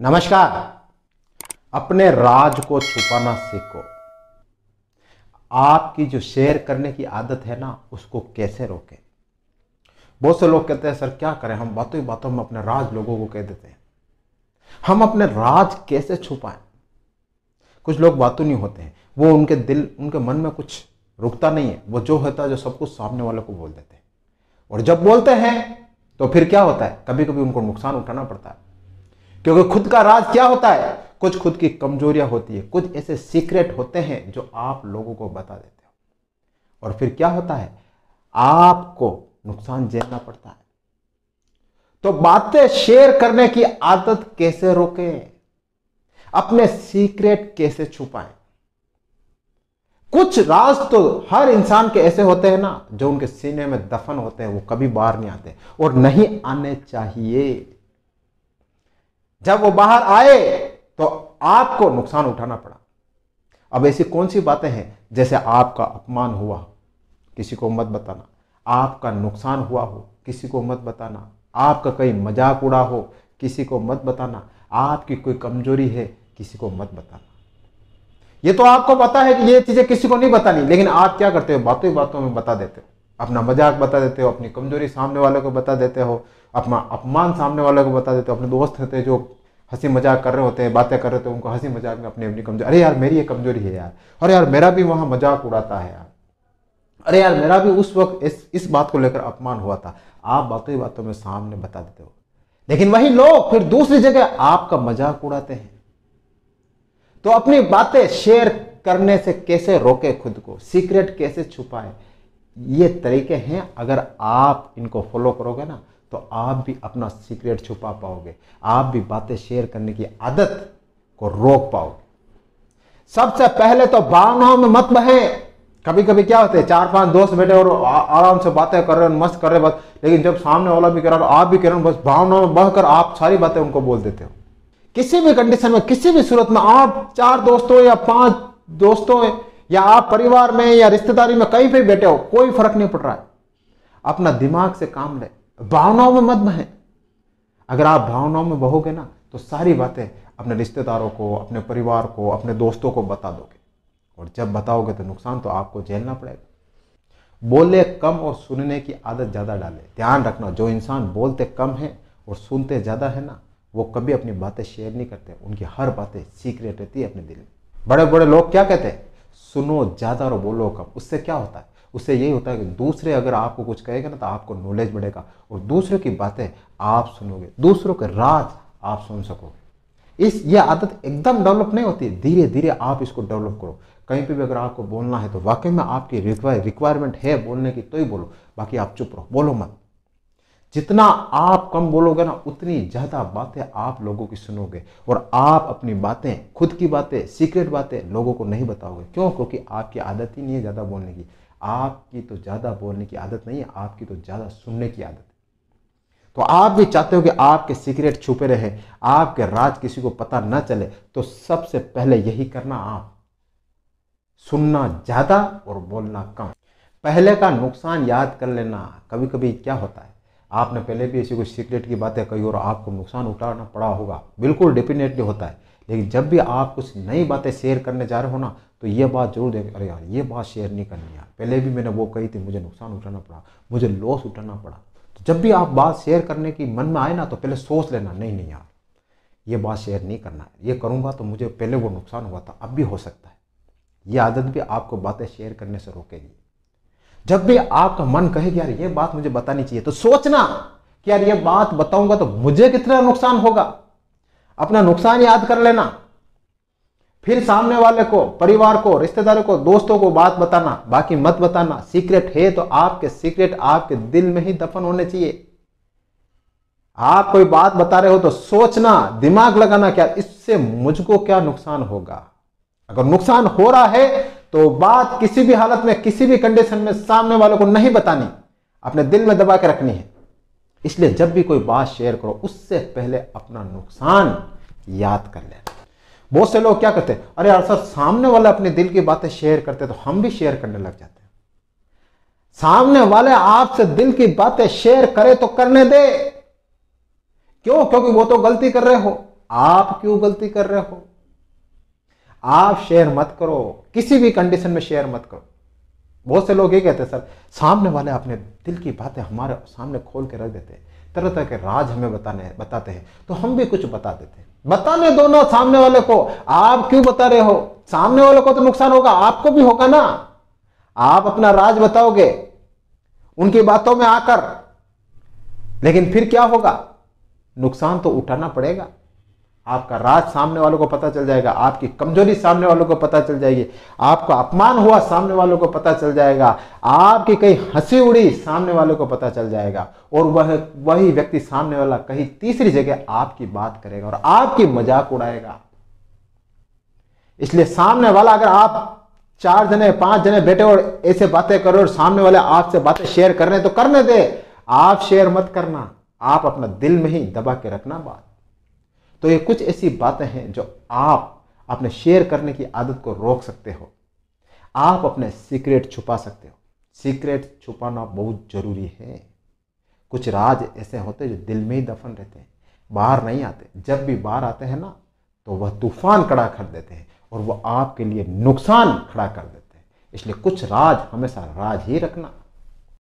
नमस्कार अपने राज को छुपाना सीखो आपकी जो शेयर करने की आदत है ना उसको कैसे रोकें बहुत से लोग कहते हैं सर क्या करें हम बातों ही बातों में अपने राज लोगों को कह देते हैं हम अपने राज कैसे छुपाएं कुछ लोग बातों नहीं होते हैं वो उनके दिल उनके मन में कुछ रुकता नहीं है वो जो होता है जो सब कुछ सामने वाले को बोल देते हैं और जब बोलते हैं तो फिर क्या होता है कभी कभी उनको नुकसान उठाना पड़ता है क्योंकि खुद का राज क्या होता है कुछ खुद की कमजोरियां होती है कुछ ऐसे सीक्रेट होते हैं जो आप लोगों को बता देते हो और फिर क्या होता है आपको नुकसान झेलना पड़ता है तो बातें शेयर करने की आदत कैसे रोके अपने सीक्रेट कैसे छुपाएं कुछ राज तो हर इंसान के ऐसे होते हैं ना जो उनके सीने में दफन होते हैं वो कभी बाहर नहीं आते और नहीं आने चाहिए जब वो बाहर आए तो आपको नुकसान उठाना पड़ा अब ऐसी कौन सी बातें हैं जैसे आपका अपमान हुआ किसी को मत बताना आपका नुकसान हुआ हो किसी को मत बताना आपका कहीं मजाक उड़ा हो किसी को मत बताना आपकी कोई कमजोरी है किसी को मत बताना ये तो आपको पता है कि ये चीजें किसी को नहीं बतानी लेकिन आप क्या करते हो बातों बातों में बता देते हो अपना मजाक बता देते हो अपनी कमजोरी सामने वाले को बता देते हो अपना अपमान सामने वाले को बता देते हो अपने दोस्त होते हैं जो हंसी मजाक कर रहे होते हैं बातें कर रहे होते हैं उनको हंसी मजाक में अपनी अपनी कमजोरी अरे यार मेरी ये कमजोरी है यार और यार मेरा भी वहाँ मजाक उड़ाता है यार अरे यार मेरा भी उस वक्त इस इस बात को लेकर अपमान हुआ था आप बातों ही बातों में सामने बता देते हो लेकिन वही लोग फिर दूसरी जगह आपका मजाक उड़ाते हैं तो अपनी बातें शेयर करने से कैसे रोके खुद को सीक्रेट कैसे छुपाएं ये तरीके हैं अगर आप इनको फॉलो करोगे ना तो आप भी अपना सीक्रेट छुपा पाओगे आप भी बातें शेयर करने की आदत को रोक पाओगे सबसे पहले तो भावनाओं में मत बहे कभी कभी क्या होते हैं चार पांच दोस्त बैठे और आराम से बातें कर रहे हो मस्त कर रहे बस लेकिन जब सामने वाला भी कर रहा हो आप भी कर रहे हो बस भावनाओं में बहकर आप सारी बातें उनको बोल देते हो किसी भी कंडीशन में किसी भी सूरत में आप चार दोस्तों या पांच दोस्तों या आप परिवार में या रिश्तेदारी में कहीं पर बैठे हो कोई फर्क नहीं पड़ रहा है अपना दिमाग से काम ले भावनाओं में मत बहें अगर आप भावनाओं में बहोगे ना तो सारी बातें अपने रिश्तेदारों को अपने परिवार को अपने दोस्तों को बता दोगे और जब बताओगे तो नुकसान तो आपको झेलना पड़ेगा बोले कम और सुनने की आदत ज़्यादा डाले ध्यान रखना जो इंसान बोलते कम है और सुनते ज़्यादा है ना वो कभी अपनी बातें शेयर नहीं करते उनकी हर बातें सीक्रेट रहती है अपने दिल में बड़े बड़े लोग क्या कहते हैं सुनो ज़्यादा और बोलो कम उससे क्या होता है उससे यही होता है कि दूसरे अगर आपको कुछ कहेगा ना तो आपको नॉलेज बढ़ेगा और दूसरों की बातें आप सुनोगे दूसरों के राज आप सुन सकोगे इस ये आदत एकदम डेवलप नहीं होती धीरे धीरे आप इसको डेवलप करो कहीं पे भी अगर आपको बोलना है तो वाकई में आपकी रिक्वायरमेंट है बोलने की तो ही बोलो बाकी आप चुप रहो बोलो मत जितना आप कम बोलोगे ना उतनी ज़्यादा बातें आप लोगों की सुनोगे और आप अपनी बातें खुद की बातें सीक्रेट बातें लोगों को नहीं बताओगे क्यों क्योंकि आपकी आदत ही नहीं है ज़्यादा बोलने की आपकी तो ज़्यादा बोलने की आदत नहीं है आपकी तो ज़्यादा सुनने की आदत है तो आप भी चाहते हो कि आपके सीक्रेट छुपे रहें आपके राज किसी को पता ना चले तो सबसे पहले यही करना आप सुनना ज़्यादा और बोलना कम पहले का नुकसान याद कर लेना कभी कभी क्या होता है आपने पहले भी ऐसी कोई सीक्रेट की बातें कही और आपको नुकसान उठाना पड़ा होगा बिल्कुल डेफिनेटली होता है लेकिन जब भी आप कुछ नई बातें शेयर करने जा रहे हो ना तो ये बात जरूर देख अरे यार ये बात शेयर नहीं करनी यार पहले भी मैंने वो कही थी मुझे नुकसान उठाना पड़ा मुझे लॉस उठाना पड़ा तो जब भी आप बात शेयर करने की मन में आए ना तो पहले सोच लेना नहीं नहीं यार ये बात शेयर नहीं करना है ये करूँगा तो मुझे पहले वो नुकसान हुआ था अब भी हो सकता है ये आदत भी आपको बातें शेयर करने से रोकेगी जब भी आपका मन कहे कि यार ये बात मुझे बतानी चाहिए तो सोचना कि यार ये बात बताऊंगा तो मुझे कितना नुकसान होगा अपना नुकसान याद कर लेना फिर सामने वाले को परिवार को रिश्तेदारों को दोस्तों को बात बताना बाकी मत बताना सीक्रेट है तो आपके सीक्रेट आपके दिल में ही दफन होने चाहिए आप कोई बात बता रहे हो तो सोचना दिमाग लगाना क्या इससे मुझको क्या नुकसान होगा अगर नुकसान हो रहा है तो बात किसी भी हालत में किसी भी कंडीशन में सामने वालों को नहीं बतानी अपने दिल में दबा के रखनी है इसलिए जब भी कोई बात शेयर करो उससे पहले अपना नुकसान याद कर ले बहुत से लोग क्या करते हैं अरे यार सर सामने वाले अपने दिल की बातें शेयर करते तो हम भी शेयर करने लग जाते हैं सामने वाले आपसे दिल की बातें शेयर करे तो करने दे क्यों क्योंकि वो तो गलती कर रहे हो आप क्यों गलती कर रहे हो आप शेयर मत करो किसी भी कंडीशन में शेयर मत करो बहुत से लोग ये कहते हैं सर सामने वाले अपने दिल की बातें हमारे सामने खोल के रख देते हैं तरह तरह के राज हमें बताने बताते हैं तो हम भी कुछ बता देते हैं बताने दो ना सामने वाले को आप क्यों बता रहे हो सामने वाले को तो नुकसान होगा आपको भी होगा ना आप अपना राज बताओगे उनकी बातों में आकर लेकिन फिर क्या होगा नुकसान तो उठाना पड़ेगा आपका राज सामने वालों को पता चल जाएगा आपकी कमजोरी सामने वालों को पता चल जाएगी आपका अपमान हुआ सामने वालों को पता चल जाएगा आपकी कहीं हंसी उड़ी सामने वालों को पता चल जाएगा और वह वही व्यक्ति सामने वाला कहीं तीसरी जगह आपकी बात करेगा और आपकी मजाक उड़ाएगा इसलिए सामने वाला अगर आप चार जने पांच जने बैठे और ऐसे बातें करो और सामने वाले आपसे बातें शेयर कर रहे तो करने दे आप शेयर मत करना आप अपना दिल में ही दबा के रखना बात तो ये कुछ ऐसी बातें हैं जो आप अपने शेयर करने की आदत को रोक सकते हो आप अपने सीक्रेट छुपा सकते हो सीक्रेट छुपाना बहुत ज़रूरी है कुछ राज ऐसे होते हैं जो दिल में ही दफन रहते हैं बाहर नहीं आते जब भी बाहर आते हैं ना तो वह तूफान खड़ा कर देते हैं और वह आपके लिए नुकसान खड़ा कर देते हैं इसलिए कुछ राज हमेशा राज ही रखना